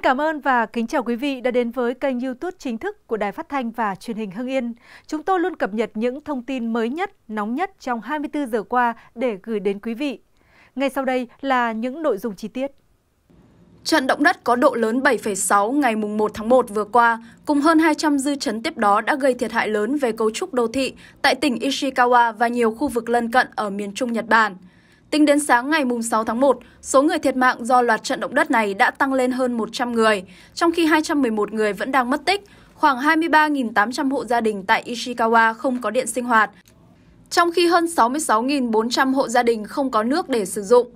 Xin cảm ơn và kính chào quý vị đã đến với kênh youtube chính thức của Đài Phát Thanh và Truyền hình Hưng Yên. Chúng tôi luôn cập nhật những thông tin mới nhất, nóng nhất trong 24 giờ qua để gửi đến quý vị. Ngay sau đây là những nội dung chi tiết. Trận động đất có độ lớn 7,6 ngày 1 tháng 1 vừa qua, cùng hơn 200 dư chấn tiếp đó đã gây thiệt hại lớn về cấu trúc đô thị tại tỉnh Ishikawa và nhiều khu vực lân cận ở miền trung Nhật Bản – Tính đến sáng ngày 6 tháng 1, số người thiệt mạng do loạt trận động đất này đã tăng lên hơn 100 người, trong khi 211 người vẫn đang mất tích, khoảng 23.800 hộ gia đình tại Ishikawa không có điện sinh hoạt, trong khi hơn 66.400 hộ gia đình không có nước để sử dụng.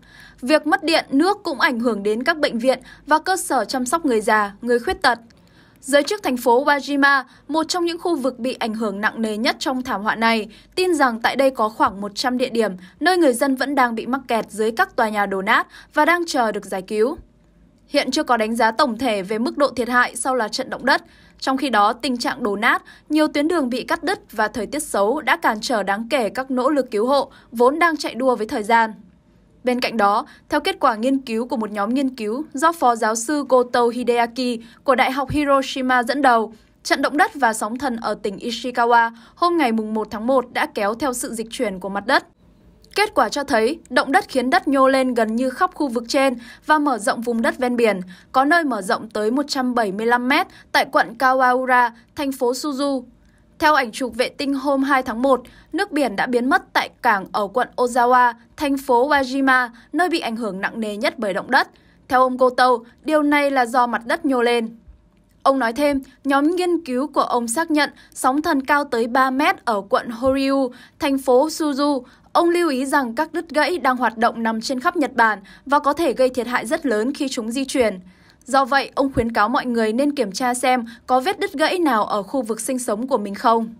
Việc mất điện, nước cũng ảnh hưởng đến các bệnh viện và cơ sở chăm sóc người già, người khuyết tật, Giới chức thành phố Wajima, một trong những khu vực bị ảnh hưởng nặng nề nhất trong thảm họa này, tin rằng tại đây có khoảng 100 địa điểm nơi người dân vẫn đang bị mắc kẹt dưới các tòa nhà đổ nát và đang chờ được giải cứu. Hiện chưa có đánh giá tổng thể về mức độ thiệt hại sau là trận động đất. Trong khi đó, tình trạng đổ nát, nhiều tuyến đường bị cắt đứt và thời tiết xấu đã cản trở đáng kể các nỗ lực cứu hộ vốn đang chạy đua với thời gian. Bên cạnh đó, theo kết quả nghiên cứu của một nhóm nghiên cứu do Phó Giáo sư Goto Hideaki của Đại học Hiroshima dẫn đầu, trận động đất và sóng thần ở tỉnh Ishikawa hôm ngày 1 tháng 1 đã kéo theo sự dịch chuyển của mặt đất. Kết quả cho thấy, động đất khiến đất nhô lên gần như khắp khu vực trên và mở rộng vùng đất ven biển, có nơi mở rộng tới 175 mét tại quận Kawaura, thành phố Suzu, theo ảnh chụp vệ tinh hôm 2 tháng 1, nước biển đã biến mất tại cảng ở quận Ozawa, thành phố Wajima, nơi bị ảnh hưởng nặng nề nhất bởi động đất. Theo ông Goto, điều này là do mặt đất nhô lên. Ông nói thêm, nhóm nghiên cứu của ông xác nhận sóng thần cao tới 3 mét ở quận Horiu, thành phố Suzu. Ông lưu ý rằng các đứt gãy đang hoạt động nằm trên khắp Nhật Bản và có thể gây thiệt hại rất lớn khi chúng di chuyển. Do vậy, ông khuyến cáo mọi người nên kiểm tra xem có vết đứt gãy nào ở khu vực sinh sống của mình không.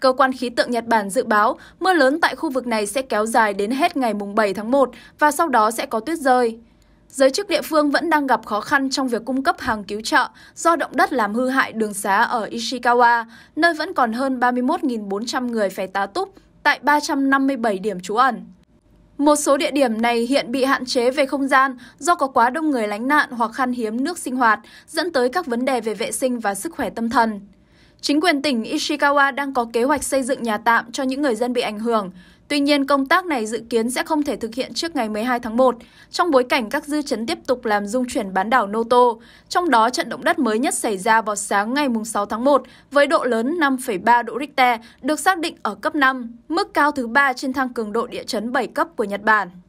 Cơ quan khí tượng Nhật Bản dự báo mưa lớn tại khu vực này sẽ kéo dài đến hết ngày 7 tháng 1 và sau đó sẽ có tuyết rơi. Giới chức địa phương vẫn đang gặp khó khăn trong việc cung cấp hàng cứu trợ do động đất làm hư hại đường xá ở Ishikawa, nơi vẫn còn hơn 31.400 người phải tá túc tại 357 điểm trú ẩn. Một số địa điểm này hiện bị hạn chế về không gian do có quá đông người lánh nạn hoặc khan hiếm nước sinh hoạt, dẫn tới các vấn đề về vệ sinh và sức khỏe tâm thần. Chính quyền tỉnh Ishikawa đang có kế hoạch xây dựng nhà tạm cho những người dân bị ảnh hưởng, Tuy nhiên, công tác này dự kiến sẽ không thể thực hiện trước ngày 12 tháng 1, trong bối cảnh các dư chấn tiếp tục làm dung chuyển bán đảo Noto, Trong đó, trận động đất mới nhất xảy ra vào sáng ngày 6 tháng 1 với độ lớn 5,3 độ Richter được xác định ở cấp 5, mức cao thứ ba trên thang cường độ địa chấn 7 cấp của Nhật Bản.